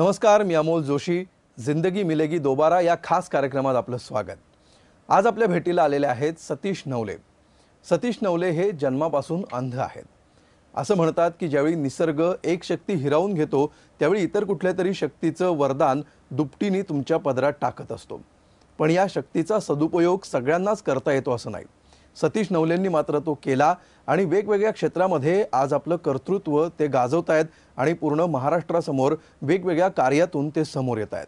नमस्कार मी अमोल जोशी जिंदगी मिलेगी दोबारा या खास कार्यक्रमात आपलं स्वागत आज आपल्या भेटीला आलेले आहेत सतीश नवले सतीश नवले हे जन्मापासून अंध आहेत असं म्हणतात की ज्यावेळी निसर्ग एक शक्ती हिरावून घेतो त्यावेळी इतर कुठल्या तरी शक्तीचं वरदान दुपटीने तुमच्या पदरात टाकत असतो पण या शक्तीचा सदुपयोग सगळ्यांनाच करता येतो असं नाही सतीश नवलेंनी मात्र तो केला आणि वेगवेगळ्या क्षेत्रामध्ये आज आपलं कर्तृत्व ते गाजवत आहेत आणि पूर्ण महाराष्ट्रासमोर वेगवेगळ्या कार्यातून ते समोर येत आहेत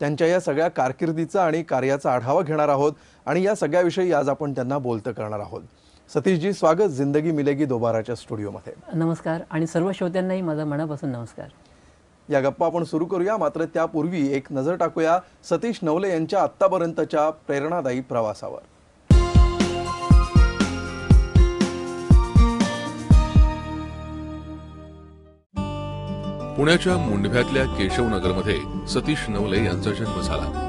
त्यांच्या या सगळ्या कारकिर्दीचा आणि कार्याचा आढावा घेणार आहोत आणि या सगळ्याविषयी आज आपण त्यांना बोलतं करणार आहोत सतीशजी स्वागत जिंदगी मिलेगी दोबाराच्या स्टुडिओमध्ये नमस्कार आणि सर्व श्रोत्यांनाही माझा मनापासून नमस्कार या गप्पा आपण सुरू करूया मात्र त्यापूर्वी एक नजर टाकूया सतीश नवले यांच्या आत्तापर्यंतच्या प्रेरणादायी प्रवासावर पुण्याच्या मुंडव्यातल्या केशवनगरमध्ये सतीश नवले यांचा जन्म झाला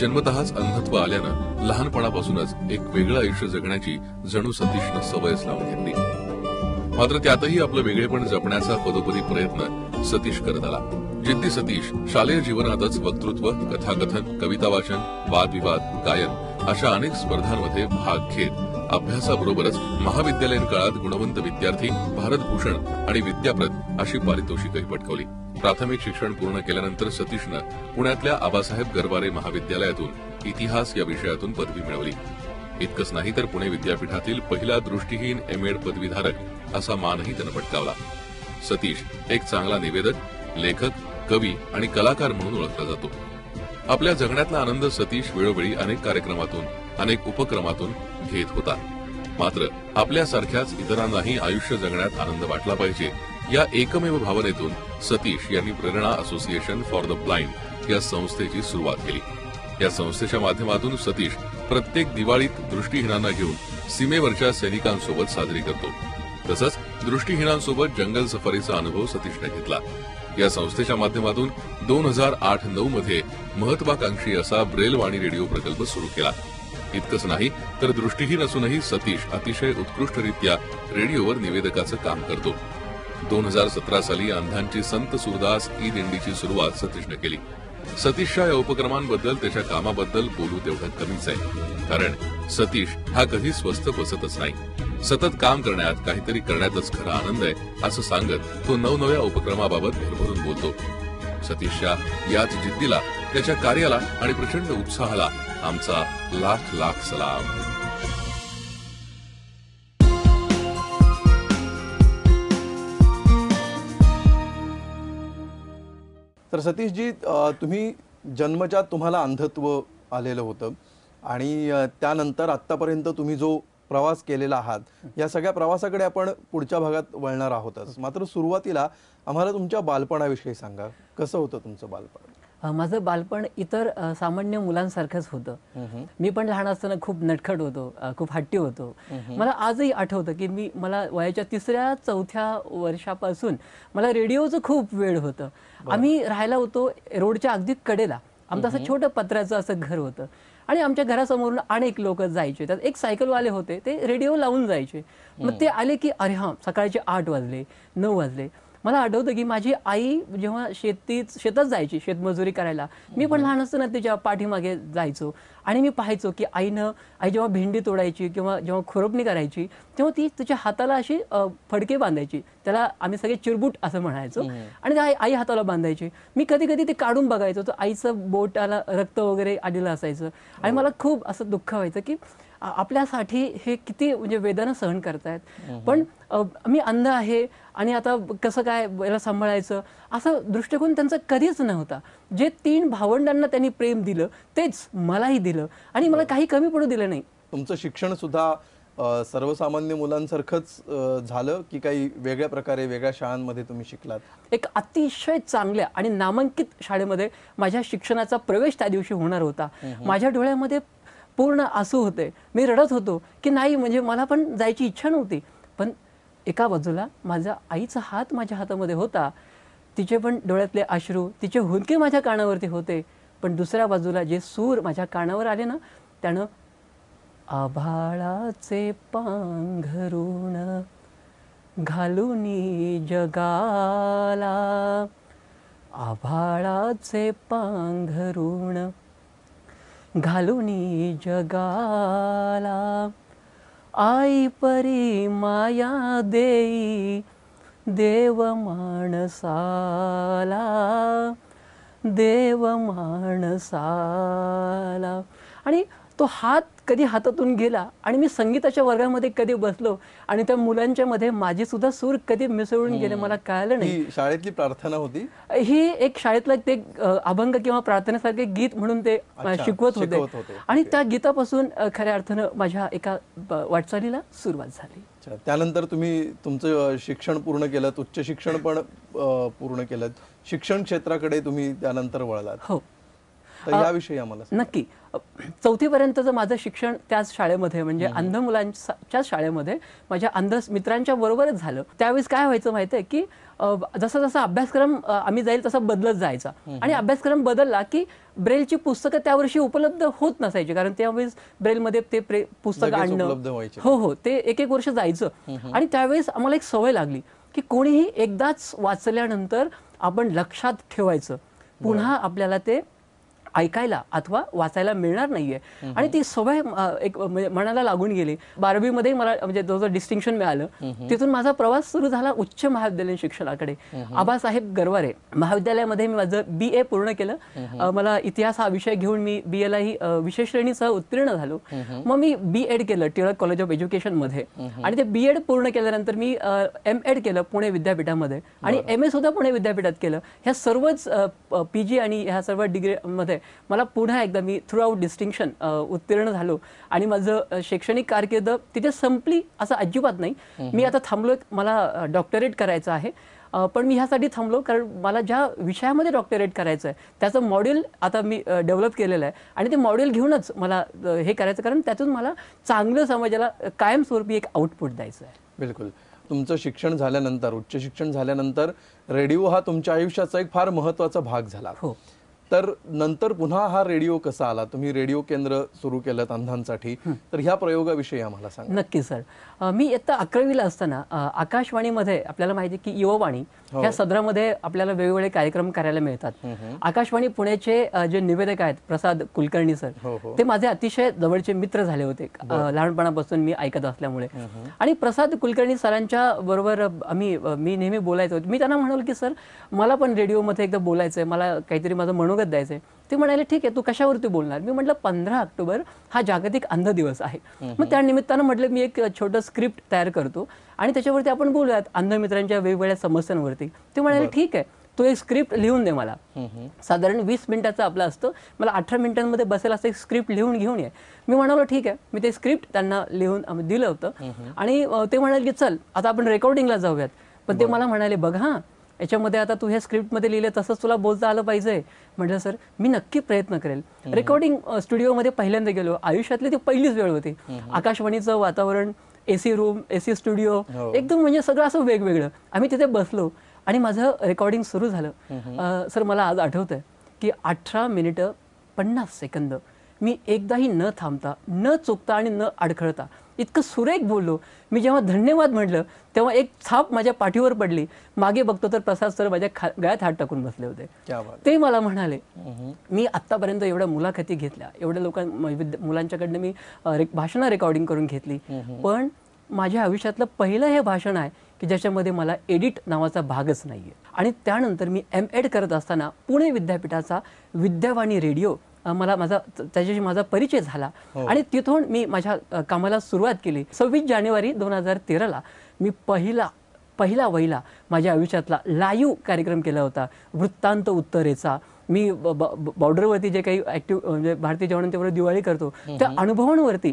जन्मतःच अंधत्व आल्यानं लहानपणापासूनच एक वेगळं आयुष्य जगण्याची जणू सतीशनं सवयच लावून घेतली मात्र त्यातही आपलं वेगळेपण जपण्याचा पदोपदी प्रयत्न सतीश करत आला जिद्दी सतीश शालेय जीवनातच वक्तृत्व कथाकथन कविता वाचन वादविवाद गायन अशा अनेक स्पर्धांमध्ये भाग घेत अभ्यासाबरोबरच महाविद्यालयीन काळात गुणवंत विद्यार्थी भारतभूषण आणि विद्याप्रत अशी पारितोषिकही पटकवली प्राथमिक शिक्षण पूर्ण केल्यानंतर सतीशनं पुण्यातल्या आबासाहेब गरवारे महाविद्यालयातून इतिहास या विषयातून पदवी मिळवली इतकंच नाही तर पुणे विद्यापीठातील पहिला दृष्टीहीन एम एड पदवीधारक असा मानही त्यानं पटकावला सतीश एक चांगला निवेदक लेखक कवी आणि कलाकार म्हणून ओळखला जातो आपल्या जगण्यातला आनंद सतीश वेळोवेळी अनेक कार्यक्रमातून अनेक उपक्रमातून घेत होता मात्र आपल्यासारख्याच इतरांनाही आयुष्य जगण्यात आनंद वाटला पाहिजे या एकमेव भावनेतून सतीश यांनी Prerana association for the blind या संस्थेची सुरुवात केली या संस्थेच्या माध्यमातून सतीश प्रत्येक दिवाळीत दृष्टीहीनांना घेऊन सीमेवरच्या सैनिकांसोबत साजरी करतो तसंच दृष्टीहीनांसोबत जंगल सफारीचा अनुभव सतीशने घेतला या संस्थेच्या माध्यमातून दोन हजार आठ नऊ मध्ये महत्वाकांक्षी असा ब्रेलवाणी रेडिओ प्रकल्प सुरू केला इतकंच नाही तर दृष्टीहीन असूनही सतीश अतिशय उत्कृष्टरित्या रेडिओवर निवेदकाचं काम करतो दोन हजार सतरा साली अंधांची संत सुरदास ई दिंडीची सुरुवात सतीशने केली सतीशच्या या उपक्रमांबद्दल त्याच्या कामाबद्दल बोलू तेवढं कमीच आहे कारण सतीश हा कधी स्वस्थ बसतच नाही सतत काम करण्यात काहीतरी करण्यातच खरा आनंद आहे असं सांगत तो नवनव्या उपक्रमाबाबत भरभरून बोलतो सतीशच्या याच जिद्दीला त्याच्या कार्याला आणि प्रचंड उत्साहाला आमचा लाख लाख सलाम तर सतीशजी तुम्ही जन्मजात तुम्हाला अंधत्व आलेलं होतं आणि त्यानंतर आत्तापर्यंत तुम्ही जो प्रवास केलेला आहात या सगळ्या प्रवासाकडे आपण पुढच्या भागात वळणार आहोतच मात्र सुरुवातीला आम्हाला तुमच्या बालपणाविषयी सांगा कसं होतं तुमचं बालपण माझं बालपण इतर सामान्य मुलांसारखंच होतं मी पण लहान असताना खूप नटखट होतो खूप हट्टी होतो मला आजही आठवतं की मी मला वयाच्या तिसऱ्या चौथ्या वर्षापासून मला रेडिओचं खूप वेळ होतं आम्ही राहायला होतो रोडच्या अगदी कडेला आमचं असं छोटं पत्र्याचं असं घर होतं आणि आमच्या घरासमोरून अनेक लोक जायचे त्यात एक सायकलवाले होते ते रेडिओ लावून जायचे मग ते आले की अरे हां सकाळचे आठ वाजले नऊ वाजले मला आठवतं की माझी आई जेव्हा शेतीत शेतात जायची शेतमजुरी करायला मी पण लहान असताना तिच्या पाठीमागे जायचो आणि मी पाहायचो की आईनं आई जेव्हा भेंडी तोडायची किंवा जेव्हा खुरपणी करायची तेव्हा ती तिच्या हाताला अशी फडके बांधायची त्याला आम्ही सगळे चिरबूट असं म्हणायचो आणि आई आई हाताला बांधायची मी कधी कधी ते काढून बघायचो तर आईचं बोटाला रक्त वगैरे आलेलं असायचं आणि हो. मला खूप असं दुःख व्हायचं की आपल्यासाठी हे किती म्हणजे वेदना सहन करतायत पण मी अंध आहे आणि आता कसं काय याला सांभाळायचं असं दृष्टिकोन त्यांचा कधीच नव्हता जे तीन भावंडांना त्यांनी प्रेम दिलं तेच मलाही दिलं आणि मला काही कमी पडू दिलं नाही तुमचं शिक्षण सुद्धा सर्वसामान्य मुलांसारखंच झालं की काही वेगळ्या प्रकारे वेगळ्या शाळांमध्ये तुम्ही शिकलात एक अतिशय चांगल्या आणि नामांकित शाळेमध्ये माझ्या शिक्षणाचा प्रवेश त्या दिवशी होणार होता माझ्या डोळ्यामध्ये पूर्ण आसू होते मी रडत होतो की नाही म्हणजे मला पण जायची इच्छा नव्हती पण एका बाजूला माझा आईचा हात माझ्या हातामध्ये होता तिचे पण डोळ्यातले अश्रू तिचे हुंदके माझ्या कानावरती होते पण दुसऱ्या बाजूला जे सूर माझ्या कानावर आले ना त्यानं आभाळाचे पांघरुण घालून जगाला आभाळाचे पांघरुण घालूनी जगाला आई परी माया देई देव माणसाला देव माणसाला आणि तो हात कधी हातातून गेला आणि मी संगीताच्या वर्गामध्ये कधी बसलो आणि त्या मुलांच्या मध्ये माझी सुद्धा सूर कधी मिसळून गेले मला कळलं नाही शाळेतली प्रार्थना होती ही एक शाळेतला ते अभंग किंवा प्रार्थनेसारखे गीत म्हणून ते शिकवत होते आणि त्या गीतापासून खऱ्या अर्थानं माझ्या एका वाटचालीला सुरुवात झाली त्यानंतर तुम्ही तुमचं शिक्षण पूर्ण केलं उच्च शिक्षण पण पूर्ण केलं शिक्षण क्षेत्राकडे तुम्ही त्यानंतर वळलात हो तर याविषयी आम्हाला नक्की चौथीपर्यंतचं माझं शिक्षण त्याच शाळेमध्ये म्हणजे अंध मुलांच्या शाळेमध्ये माझ्या अंध मित्रांच्या बरोबरच झालं त्यावेळेस काय व्हायचं माहितीये आहे की जसा जसा अभ्यासक्रम आम्ही जाईल तसा बदलत जायचा आणि अभ्यासक्रम बदलला की ब्रेलची पुस्तकं त्या वर्षी उपलब्ध होत नसायची कारण त्यावेळेस ब्रेलमध्ये ते पुस्तक आणणं हो हो ते एक एक वर्ष जायचं आणि त्यावेळेस आम्हाला एक सवय लागली की कोणीही एकदाच वाचल्यानंतर आपण लक्षात ठेवायचं पुन्हा आपल्याला ते ऐकायला अथवा वाचायला मिळणार नाहीये आणि ती सवय एक म्हणजे मनाला लागून गेली बारावीमध्ये मला म्हणजे जो डिस्टिंक्शन मिळालं तिथून माझा प्रवास सुरू झाला उच्च महाविद्यालयीन शिक्षणाकडे आबासाहेब गरवारे महाविद्यालयामध्ये मी माझं बी ए पूर्ण केलं मला इतिहास हा विषय घेऊन मी बी ही विशेष श्रेणीसह उत्तीर्ण झालो मग मी बी एड केलं टिळक कॉलेज ऑफ एज्युकेशन मध्ये आणि ते बी एड पूर्ण केल्यानंतर मी एम एड केलं पुणे विद्यापीठामध्ये आणि एम ए सुद्धा पुणे विद्यापीठात केलं ह्या सर्वच पी आणि ह्या सर्व डिग्रीमध्ये मला पुन्हा एकदा मी थ्रू आउट डिस्टिंक्शन उत्तीर्ण झालो आणि माझं शैक्षणिक कारकीर्द तिथे संपली असं अजिबात नाही मी आता थांबलो मला डॉक्टरेट करायचं आहे पण मी ह्यासाठी थांबलो कारण मला ज्या विषयामध्ये डॉक्टरेट करायचं आहे त्याचं मॉड्युल आता मी डेव्हलप केलेलं आहे आणि ते मॉड्युल घेऊनच मला हे करायचं कारण त्यातून मला चांगलं समाजाला कायमस्वरूपी एक आउटपुट द्यायचं आहे बिलकुल तुमचं शिक्षण झाल्यानंतर उच्च शिक्षण झाल्यानंतर रेडिओ हा तुमच्या आयुष्याचा एक फार महत्वाचा भाग झाला हो तर नंतर पुन्हा हा रेडिओ कसा आला तुम्ही रेडिओ केंद्र सुरू केलं अंधांसाठी तर ह्या प्रयोगाविषयी आम्हाला सांगा नक्की सर मी इयत्ता अकरावीला असताना आकाशवाणीमध्ये आपल्याला माहिती की युववाणी हो. ह्या सदरामध्ये आपल्याला वेगवेगळे कार्यक्रम करायला मिळतात आकाशवाणी पुण्याचे जे निवेदक आहेत प्रसाद कुलकर्णी सर हो, हो. ते माझे अतिशय जवळचे मित्र झाले होते लहानपणापासून मी ऐकत असल्यामुळे आणि प्रसाद कुलकर्णी सरांच्या बरोबर आम्ही मी नेहमी बोलायचो मी त्यांना म्हणालो की सर मला पण रेडिओमध्ये एकदा बोलायचं आहे मला काहीतरी माझं म्हणून बघत ते म्हणाले ठीक आहे तू कशावरती बोलणार मी म्हटलं पंधरा ऑक्टोबर हा जागतिक अंध दिवस आहे मग त्या निमित्तानं म्हटलं मी एक छोटं स्क्रिप्ट तयार करतो आणि त्याच्यावरती आपण बोलूयात अंधमित्रांच्या वेगवेगळ्या समस्यांवरती ते म्हणाले ठीक आहे तो एक स्क्रिप्ट लिहून दे मला साधारण वीस मिनिटाचा आपला असतो मला अठरा मिनिटांमध्ये बसेल असं एक स्क्रिप्ट लिहून घेऊन ये मी म्हणालो ठीक आहे मी ते स्क्रिप्ट त्यांना लिहून दिलं होतं आणि ते म्हणाले की चल आता आपण रेकॉर्डिंगला जाऊयात पण ते मला म्हणाले बघ हां याच्यामध्ये आता तू ह्या स्क्रिप्टमध्ये लिहिलं तसंच तुला बोलता आलं पाहिजे म्हटलं सर मी नक्की प्रयत्न करेल रेकॉर्डिंग स्टुडिओमध्ये पहिल्यांदा गेलो आयुष्यातली ती पहिलीच वेळ होती आकाशवाणीचं वातावरण एसी रूम एसी स्टुडिओ हो. एकदम म्हणजे सगळं असं वेगवेगळं आम्ही तिथे बसलो आणि माझं रेकॉर्डिंग सुरू झालं सर मला आज आठवतंय की अठरा मिनिटं पन्नास सेकंद मी एकदाही न थांबता न चुकता आणि न अडखळता इतकं सुरेख बोललो मी जेव्हा धन्यवाद म्हटलं तेव्हा एक छाप माझ्या पाठीवर पडली मागे बघतो तर प्रसाद सर माझ्या खा गळ्यात हात टाकून बसले होते ते मला म्हणाले मी आतापर्यंत एवढ्या मुलाखती घेतल्या एवढ्या लोकां मुलांच्याकडनं मी भाषणं रेकॉर्डिंग करून घेतली पण माझ्या आयुष्यातलं पहिलं हे भाषण आहे की ज्याच्यामध्ये मला एडिट नावाचा भागच नाही आहे आणि त्यानंतर मी एम एड करत असताना पुणे विद्यापीठाचा विद्यावाणी रेडिओ मला माझा त्याच्याशी माझा परिचय झाला हो. आणि तिथून मी माझ्या कामाला सुरुवात केली सव्वीस जानेवारी दोन हजार तेराला मी पहिला पहिला वहिला माझ्या आयुष्यातला लाईव्ह कार्यक्रम केला होता वृत्तांत उत्तरेचा मी बॉर्डरवरती जे काही ऍक्टिव्ह म्हणजे भारतीय जवानांच्यावर दिवाळी करतो त्या अनुभवांवरती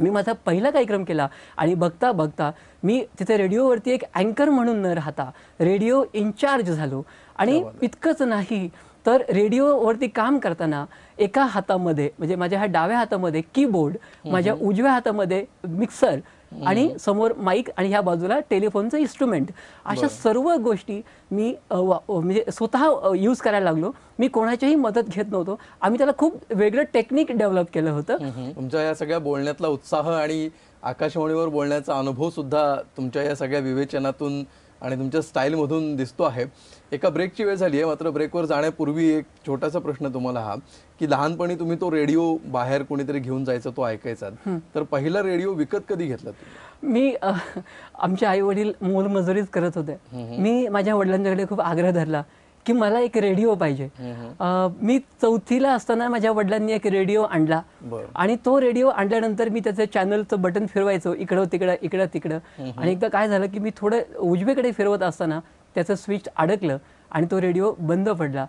मी माझा पहिला कार्यक्रम केला आणि बघता बघता मी तिथे रेडिओवरती एक अँकर म्हणून न राहता रेडिओ इन्चार्ज झालो आणि इतकंच नाही तर रेडिओवरती काम करताना एका हातामध्ये म्हणजे माझ्या ह्या डाव्या हातामध्ये कीबोर्ड माझ्या उजव्या हातामध्ये मिक्सर आणि समोर माईक आणि ह्या बाजूला टेलिफोनचं इन्स्ट्रुमेंट अशा सर्व गोष्टी मी म्हणजे स्वतः यूज करायला लागलो मी कोणाच्याही मदत घेत नव्हतो आम्ही त्याला खूप वेगळं टेक्निक डेव्हलप केलं होतं तुमच्या या सगळ्या बोलण्यातला उत्साह आणि आकाशवाणीवर बोलण्याचा अनुभव सुद्धा तुमच्या या सगळ्या विवेचनातून आणि तुमच्या स्टाईलमधून दिसतो आहे एका ब्रेकची वेळ झाली आहे मात्र ब्रेकवर जाण्यापूर्वी एक छोटासा प्रश्न तुम्हाला हा की लहानपणी तुम्ही तो रेडिओ बाहेर कोणीतरी घेऊन जायचा तो ऐकायचा तर पहिला रेडिओ विकत कधी घेतला मी आमचे आई वडील मोलमजुरीच करत होते मी माझ्या वडिलांच्याकडे खूप आग्रह धरला की मला एक रेडिओ पाहिजे मी चौथीला असताना माझ्या वडिलांनी एक रेडिओ आणला आणि तो रेडिओ आणल्यानंतर मी त्याचं चॅनलचं बटन फिरवायचो इकडं तिकडं इकडं तिकडं आणि एकदा काय झालं की मी थोडं उजवीकडे फिरवत असताना त्याचं स्विच अडकलं आणि तो रेडिओ बंद पडला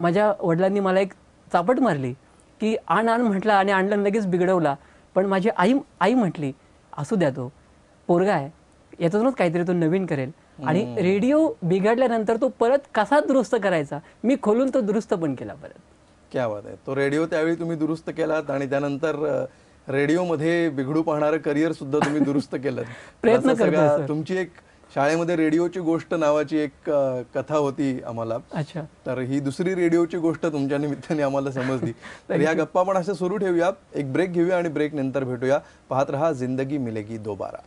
माझ्या वडिलांनी मला एक चापट मारली की आण आण म्हटला आणि आणलं लगेच बिघडवला पण माझी आई आई म्हटली असू द्या तो पोरगा आहे याच्यातूनच काहीतरी तो नवीन करेल आणि रेडिओ बिघडल्यानंतर तो परत कसा दुरुस्त करायचा मी खोलून तो दुरुस्त पण केला परत क्या बात आहे तो रेडिओ त्यावेळी तुम्ही दुरुस्त केलात आणि त्यानंतर रेडिओमध्ये बिघडू पाहणारं करिअर सुद्धा तुम्ही दुरुस्त केलं प्रयत्न तुमची एक शाळेमध्ये रेडिओची गोष्ट नावाची एक कथा होती आम्हाला अच्छा तर ही दुसरी रेडिओची गोष्ट तुमच्या निमित्ताने आम्हाला समजली तर या गप्पा आपण असं सुरू ठेवूया एक ब्रेक घेऊया आणि ब्रेक नंतर भेटूया पाहत रहा जिंदगी मिलेगी दोबारा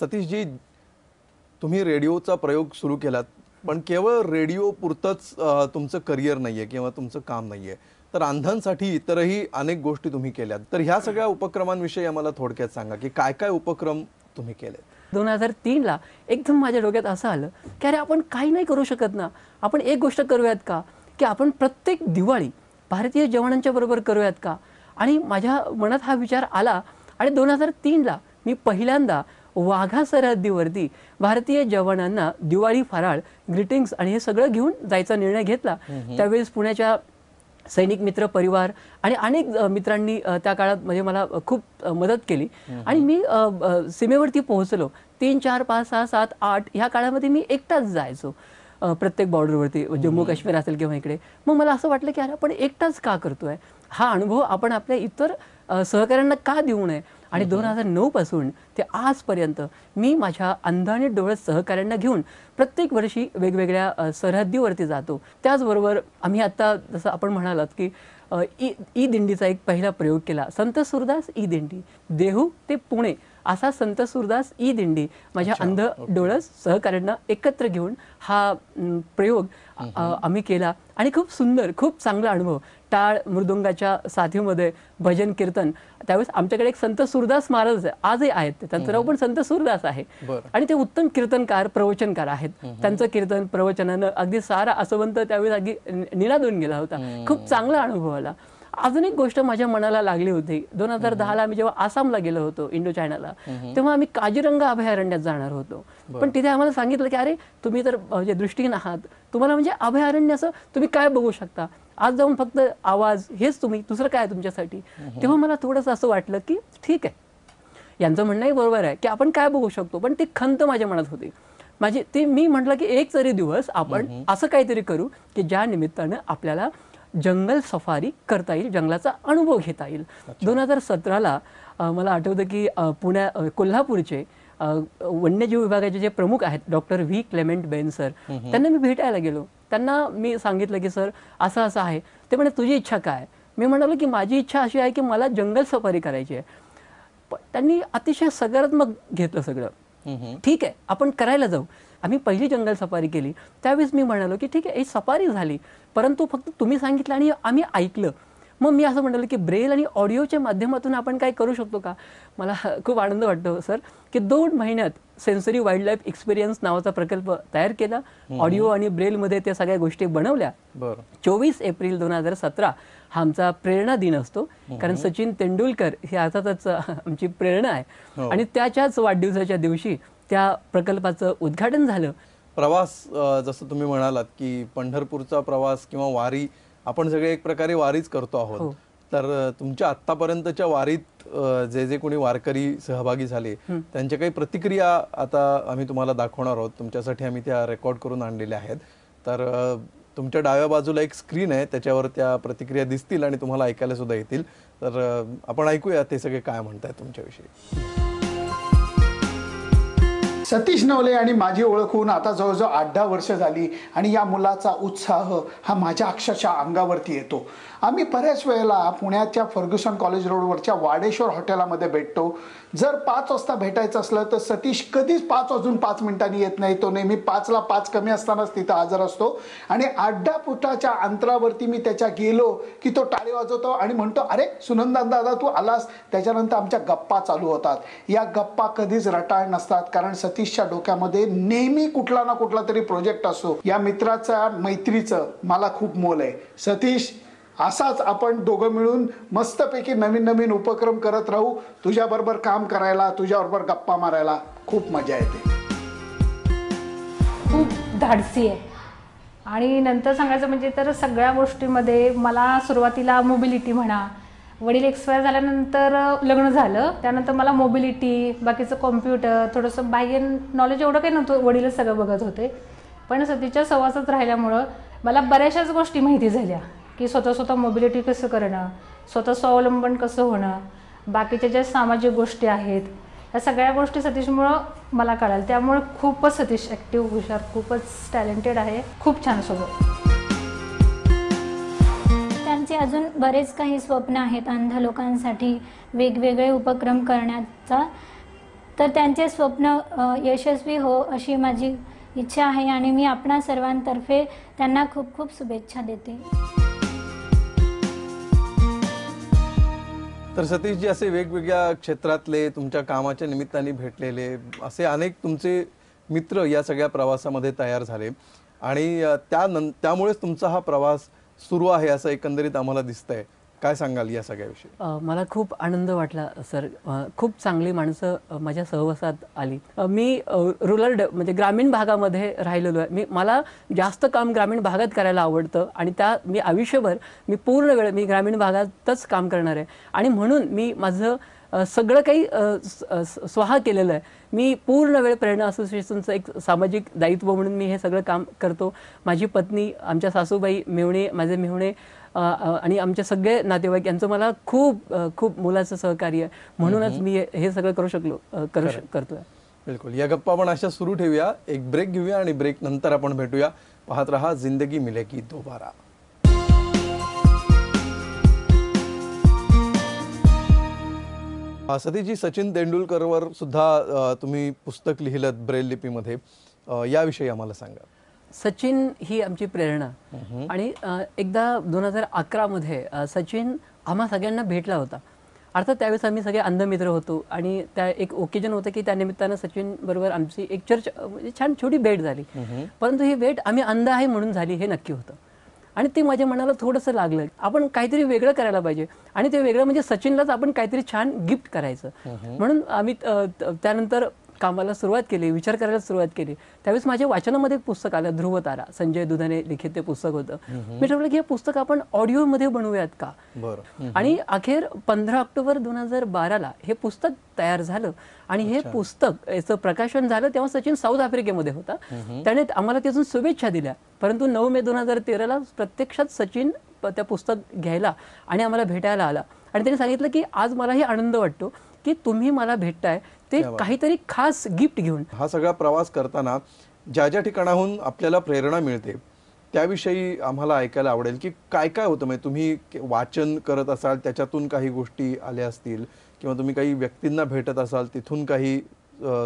सतीशजी तुम्ही रेडिओचा प्रयोग सुरू केलात पण केवळ रेडिओ पुरतच तुमचं करिअर नाहीये किंवा तुमचं काम नाहीये तर अंधांसाठी इतरही अनेक गोष्टी तुम्ही केल्या तर ह्या सगळ्या उपक्रमांविषयी आम्हाला थोडक्यात सांगा की काय काय उपक्रम तुम्ही केले दोन हजार तीनला एकदम माझ्या डोक्यात असं आलं की अरे आपण काही नाही करू शकत ना आपण एक गोष्ट करूयात का की आपण प्रत्येक दिवाळी भारतीय जवानांच्या बरोबर करूयात का आणि माझ्या मनात हा विचार आला आणि दोन हजार तीनला मी पहिल्यांदा वाघा सरहद्दीवरती भारतीय जवानांना दिवाळी फराळ ग्रीटिंग्स आणि हे सगळं घेऊन जायचा निर्णय घेतला त्यावेळेस पुण्याच्या सैनिक मित्र परिवार आणि अनेक मित्रांनी त्या काळात म्हणजे मला खूप मदत केली आणि मी सीमेवरती पोहोचलो तीन चार पाच सहा सात आठ ह्या काळामध्ये मी एकटाच जायचो प्रत्येक बॉर्डरवरती जम्मू काश्मीर असेल किंवा इकडे मग मला असं वाटलं की अरे आपण एकटाच का करतोय हा अनुभव आपण आपल्या इतर सहकाऱ्यांना का देऊ नये आणि दोन हजार नऊ पासून ते आजपर्यंत मी माझ्या अंधाने डोळ्यात सहकाऱ्यांना घेऊन प्रत्येक वर्षी वेगवेगळ्या सरहद्दीवरती जातो त्याचबरोबर आम्ही आता जसं आपण म्हणालात की ई दिंडीचा एक पहिला प्रयोग केला संत सुरदास ई दिंडी देहू ते पुणे असा संत सुरदास ई दिंडी माझ्या अंध डोळस सहकार्यांना एकत्र घेऊन हा प्रयोग आम्ही केला आणि खूप सुंदर खूप चांगला अनुभव टाळ मृदुंगाच्या साथीमध्ये भजन कीर्तन त्यावेळेस आमच्याकडे एक संत सुरदास महाराज आजही आहेत त्यांचं नाव पण संत सुरदास आहे आणि ते उत्तम कीर्तनकार प्रवचनकार आहेत त्यांचं कीर्तन प्रवचनानं अगदी सारा असवंत त्यावेळेस अगदी निनादून गेला होता खूप चांगला अनुभव आला अजून एक गोष्ट माझ्या मनाला लागली होती दोन हजार दहाला आम्ही जेव्हा आसामला गेलो होतो इंडो चायनाला तेव्हा आम्ही काजीरंगा अभयारण्यात जाणार होतो पण तिथे आम्हाला सांगितलं की अरे तुम्ही तर म्हणजे आहात तुम्हाला म्हणजे अभयारण्याचं तुम्ही काय बघू शकता आज जाऊन फक्त आवाज हेच तुम्ही दुसरं काय तुमच्यासाठी तेव्हा मला थोडंसं असं वाटलं की ठीक आहे यांचं म्हणणंही बरोबर आहे की आपण काय बघू शकतो पण ती खंत माझ्या मनात होती माझी ते मी म्हटलं की एक तरी दिवस आपण असं काहीतरी करू की ज्या निमित्तानं आपल्याला जंगल सफारी करता येईल जंगलाचा अनुभव घेता येईल दोन हजार सतराला मला आठवतं की पुण्या कोल्हापूरचे वन्यजीव विभागाचे जे प्रमुख आहेत doctor V Clement Ben sir त्यांना मी भेटायला गेलो त्यांना मी सांगितलं की सर असं असं आहे ते म्हणे तुझी इच्छा काय मी म्हणालो की माझी इच्छा अशी आहे की मला जंगल सफारी करायची आहे त्यांनी अतिशय सकारात्मक घेतलं सगळं ठीक आहे आपण करायला जाऊ आम्ही पहिली जंगल सफारी केली त्यावेळेस मी म्हणालो की ठीक आहे ही सफारी झाली परंतु फक्त तुम्ही सांगितलं आणि आम्ही ऐकलं मग मी असं म्हणालो की ब्रेल आणि ऑडिओच्या माध्यमातून आपण काय करू शकतो का मला खूप आनंद वाटतो सर की दोन महिन्यात सेन्सरी वाईल्ड लाईफ एक्सपिरियन्स नावाचा प्रकल्प तयार केला ऑडिओ आणि ब्रेलमध्ये त्या सगळ्या गोष्टी बनवल्या चोवीस एप्रिल दोन हजार सतरा हा आमचा प्रेरणा दिन असतो कारण सचिन तेंडुलकर हे आताच आमची प्रेरणा आहे हो. आणि त्याच्याच वाढदिवसाच्या दिवशी त्या प्रकल्पाचं उद्घाटन झालं प्रवास जसं तुम्ही म्हणालात की पंढरपूरचा प्रवास किंवा वारी आपण सगळे एक प्रकारे वारीच करतो आहोत हो। तर तुमच्या आत्तापर्यंतच्या वारीत जे जे कोणी वारकरी सहभागी झाले त्यांच्या काही प्रतिक्रिया आता आम्ही तुम्हाला दाखवणार आहोत तुमच्यासाठी आम्ही त्या रेकॉर्ड करून आणलेल्या आहेत तर तुमच्या डाव्या बाजूला एक स्क्रीन आहे त्याच्यावर त्या प्रतिक्रिया दिसतील आणि तुम्हाला ऐकायला सुद्धा येतील तर आपण ऐकूया ते सगळे काय म्हणताय तुमच्याविषयी सतीश नवले आणि माझी ओळख होऊन आता जवळजवळ आठ दहा वर्ष झाली आणि या मुलाचा उत्साह हा माझ्या अक्षरशः अंगावरती येतो आम्ही बऱ्याच वेळेला पुण्याच्या फर्ग्युसन कॉलेज रोडवरच्या वाडेश्वर हॉटेलामध्ये भेटतो जर पाच वाजता भेटायचं असलं तर सतीश कधीच पाच वाजून पाच मिनिटांनी येत नाही तो नेहमी पाचला पाच कमी असतानाच तिथं हजर असतो आणि आड्डा फुटाच्या अंतरावरती मी त्याच्या गेलो की तो टाळे वाजवतो आणि म्हणतो अरे सुनंदा दादा तू आलास त्याच्यानंतर आमच्या गप्पा चालू होतात या गप्पा कधीच रटाळ नसतात कारण सतीशच्या डोक्यामध्ये नेहमी कुठला ना कुठला तरी प्रोजेक्ट असतो या मित्राचा मैत्रीचं मला खूप मोल आहे सतीश असाच आपण दोघं मिळून मस्तपैकी नवीन नवीन उपक्रम करत राहू तुझ्याबरोबर काम करायला तुझ्याबरोबर गप्पा मारायला खूप मजा येते खूप धाडसी आहे आणि नंतर सांगायचं म्हणजे तर सगळ्या गोष्टीमध्ये मला सुरुवातीला मोबिलिटी म्हणा वडील एक्सपायर झाल्यानंतर लग्न झालं त्यानंतर मला मोबिलिटी बाकीचं कॉम्प्युटर थोडंसं बाह्य नॉलेज एवढं काही नव्हतं वडीलच सगळं बघत होते पण सतीच्या सवासात राहिल्यामुळं मला बऱ्याचशाच गोष्टी माहिती झाल्या की स्वतः स्वतः मोबिलिटी कसं करणं स्वतः स्वावलंबन कसं होणं बाकीच्या ज्या सामाजिक गोष्टी आहेत या सगळ्या गोष्टी सतीशमुळं मला कळाल त्यामुळे खूपच सतीश ॲक्टिव्ह हुशार खूपच टॅलेंटेड आहे खूप छान सोबत त्यांचे अजून बरेच काही स्वप्न आहेत अंध लोकांसाठी वेगवेगळे उपक्रम करण्याचा तर त्यांचे स्वप्न यशस्वी हो अशी माझी इच्छा आहे आणि मी आपणा सर्वांतर्फे त्यांना खूप खूप शुभेच्छा देते तर सतीशजी असे वेगवेगळ्या क्षेत्रातले तुमच्या कामाच्या निमित्ताने भेटलेले असे अनेक तुमचे मित्र या सगळ्या प्रवासामध्ये तयार झाले आणि त्या त्यामुळेच तुमचा हा प्रवास सुरू आहे असं एकंदरीत आम्हाला दिसतंय काय सांगाल या सगळ्याविषयी मला खूप आनंद वाटला सर खूप चांगली माणसं माझ्या सहवासात आली मी रुरल म्हणजे ग्रामीण भागामध्ये राहिलेलो आहे मी मला जास्त काम ग्रामीण भागात करायला आवडतं आणि त्या मी आयुष्यभर मी पूर्ण वेळ मी ग्रामीण भागातच काम करणार आहे आणि म्हणून मी माझं सगळं काही स्वाहा केलेलं आहे मी पूर्ण वेळ प्रेरणा असोसिएशनचं एक सामाजिक दायित्व म्हणून मी हे सगळं काम करतो माझी पत्नी आमच्या सासूबाई मेवणे माझे मेवणे आणि आमचे सगळे नातेवाईक यांचं मला खूप खूप मुलाचं सहकार्य म्हणूनच मी हे सगळं करू शकलो करू करतोय बिलकुल या गप्पा आपण अशा सुरू ठेवूया एक ब्रेक घेऊया आणि ब्रेक नंतर आपण भेटूया पाहत रहा जिंदगी मिले की दोबारा सतीजी सचिन तेंडुलकरवर सुद्धा तुम्ही पुस्तक लिहिलं ब्रेल लिपीमध्ये याविषयी आम्हाला सांगा सचिन ही आमची प्रेरणा आणि एकदा दोन हजार मध्ये सचिन आम्हा सगळ्यांना भेटला होता अर्थात त्यावेळेस आम्ही सगळे अंधमित्र होतो आणि त्या एक ओकेजन होतं की त्या निमित्तानं सचिन बरोबर आमची एक चर्च म्हणजे छान छोटी भेट झाली परंतु ही भेट आम्ही अंध आहे म्हणून झाली हे नक्की होतं आणि ते माझ्या मनाला थोडंसं लागलं आपण काहीतरी वेगळं करायला पाहिजे आणि ते वेगळं म्हणजे सचिनलाच आपण काहीतरी छान गिफ्ट करायचं म्हणून आम्ही त्यानंतर कामाला सुरुवात केली विचार करायला सुरुवात केली त्यावेळेस माझ्या वाचनामध्ये एक पुस्तक आलं ध्रुवतारा संजय दुधाने लिखित ते पुस्तक होतं मी ठरवलं की हे पुस्तक आपण ऑडिओमध्ये बनवूयात का आणि अखेर पंधरा ऑक्टोबर दोन हजार बाराला हे पुस्तक तयार झालं आणि हे पुस्तक याचं प्रकाशन झालं तेव्हा सचिन साऊथ आफ्रिकेमध्ये होता त्याने आम्हाला तिथून शुभेच्छा दिल्या परंतु नऊ मे दोन हजार तेराला प्रत्यक्षात सचिन त्या पुस्तक घ्यायला आणि आम्हाला भेटायला आला आणि त्यांनी सांगितलं की आज मला हे आनंद वाटतो की तुम्ही मला भेटताय ते काहीतरी खास गिफ्ट घेऊन हा सगळा प्रवास करताना ज्या ज्या ठिकाणाहून आपल्याला प्रेरणा मिळते त्याविषयी आम्हाला ऐकायला आवडेल की काय काय होतं म्हणजे तुम्ही वाचन करत असाल त्याच्यातून काही गोष्टी आल्या असतील किंवा तुम्ही काही व्यक्तींना भेटत असाल तिथून काही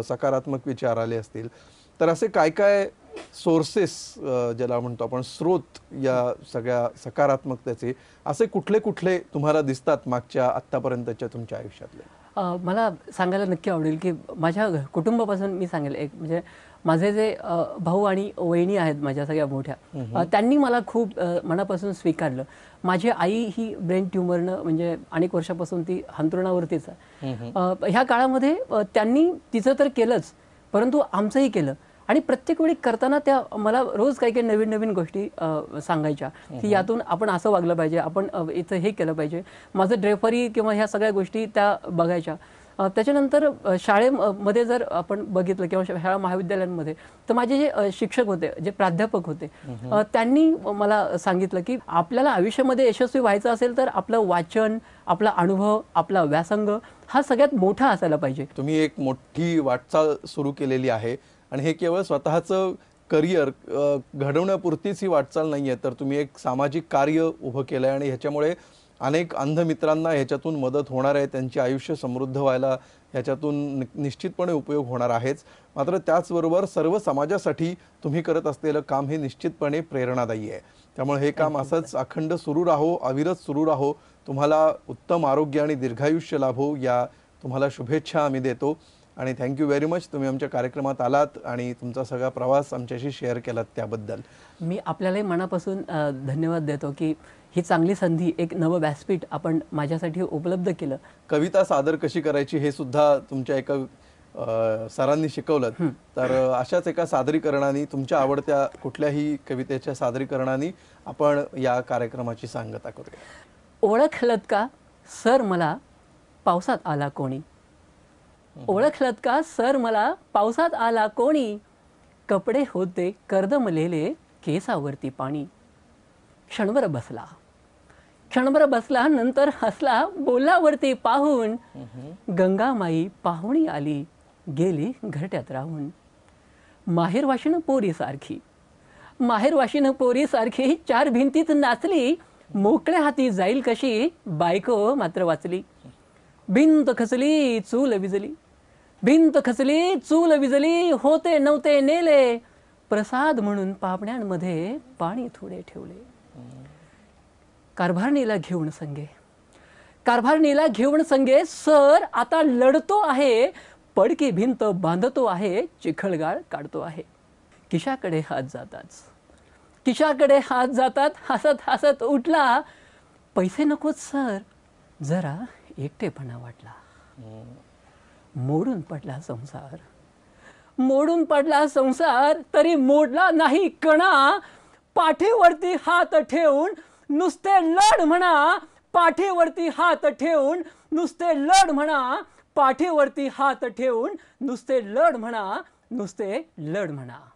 सकारात्मक विचार आले असतील तर असे काय काय सोर्सेस ज्याला म्हणतो आपण स्रोत या सगळ्या सकारात्मकतेचे असे कुठले कुठले तुम्हाला दिसतात मागच्या आत्तापर्यंतच्या तुमच्या आयुष्यातले मला सांगायला नक्की आवडेल की माझ्या कुटुंबापासून मी सांगेल एक म्हणजे माझे जे भाऊ आणि वहिनी आहेत माझ्या सगळ्या मोठ्या त्यांनी मला खूप मनापासून स्वीकारलं माझी आई ही ब्रेन ट्युमरनं म्हणजे अनेक वर्षापासून ती हंतरुणावरतीच आहे ह्या काळामध्ये त्यांनी तिचं तर केलंच परंतु आमचंही केलं आणि प्रत्येक वेळी करताना त्या मला रोज काही काही नवीन नवीन गोष्टी सांगायच्या की यातून आपण असं वागलं पाहिजे आपण इथं हे केलं पाहिजे माझं ड्रेफरी किंवा ह्या सगळ्या गोष्टी त्या बघायच्या त्याच्यानंतर शाळेमध्ये जर आपण बघितलं किंवा शाळा महाविद्यालयांमध्ये तर माझे जे शिक्षक होते जे प्राध्यापक होते त्यांनी मला सांगितलं की आपल्याला आयुष्यामध्ये यशस्वी व्हायचं असेल तर आपलं वाचन आपला अनुभव आपला व्यासंग हा सगळ्यात मोठा असायला पाहिजे तुम्ही एक मोठी वाटचाल सुरू केलेली आहे आणि हे केवळ स्वतःचं करिअर घडवण्यापुरतीच ही वाटचाल नाही आहे तर तुम्ही एक सामाजिक कार्य उभं केलं आहे आणि ह्याच्यामुळे अनेक अंध मित्रांना ह्याच्यातून मदत होणार आहे त्यांचे आयुष्य समृद्ध व्हायला ह्याच्यातून निश्चितपणे उपयोग होणार आहेच मात्र त्याचबरोबर सर्व समाजासाठी तुम्ही करत असलेलं काम हे निश्चितपणे प्रेरणादायी आहे त्यामुळे हे काम असंच अखंड सुरू राहो अविरत सुरू राहो तुम्हाला उत्तम आरोग्य आणि दीर्घायुष्य लाभो या तुम्हाला शुभेच्छा आम्ही देतो आणि थँक्यू व्हेरी मच तुम्ही आमच्या कार्यक्रमात आलात आणि तुमचा सगळा प्रवास आमच्याशी शेअर केलात त्याबद्दल मी आपल्यालाही मनापासून धन्यवाद देतो की ही चांगली संधी एक नवं व्यासपीठ आपण माझ्यासाठी उपलब्ध केलं कविता सादर कशी करायची हे सुद्धा तुमच्या एका सरांनी शिकवलं तर अशाच एका सादरीकरणाने तुमच्या आवडत्या कुठल्याही कवितेच्या सादरीकरणाने आपण या कार्यक्रमाची सांगता करूया ओळखलत का सर मला पावसात आला कोणी ओळखलत का सर मला पावसात आला कोणी कपडे होते कर्दमलेले केसावरती पाणी क्षणभर बसला क्षणभर बसला नंतर हसला बोलावरती पाहून गंगामाई पाहुणी आली गेली घरट्यात राहून पोरी माहेरवाशीनं वाशिन पोरी सारखी चार भिंतीत नाचली मोकळ्या हाती जाईल कशी बायको मात्र वाचली भिंत खचली चूल विजली भिंत खचली चूल विजली होते नव्हते नेले प्रसाद म्हणून पापण्यांमध्ये पाणी थोडे ठेवले कारभारणीला घेऊन संगे कारभारणीला घेऊन संगे सर आता लढतो आहे पडकी भिंत बांधतो आहे चिखळगाळ काढतो आहे किशाकडे हात जाताच किशाकडे हात जातात हसत हसत उठला पैसे नकोत सर जरा एकटेपणा वाटला मोडून पडला संसार मोडून पडला संसार तरी मोडला नाही कणा पाठीवरती हात ठेवून नुसते लढ म्हणा पाठीवरती हात ठेवून नुसते लढ म्हणा पाठीवरती हात ठेवून नुसते लढ म्हणा नुसते लढ म्हणा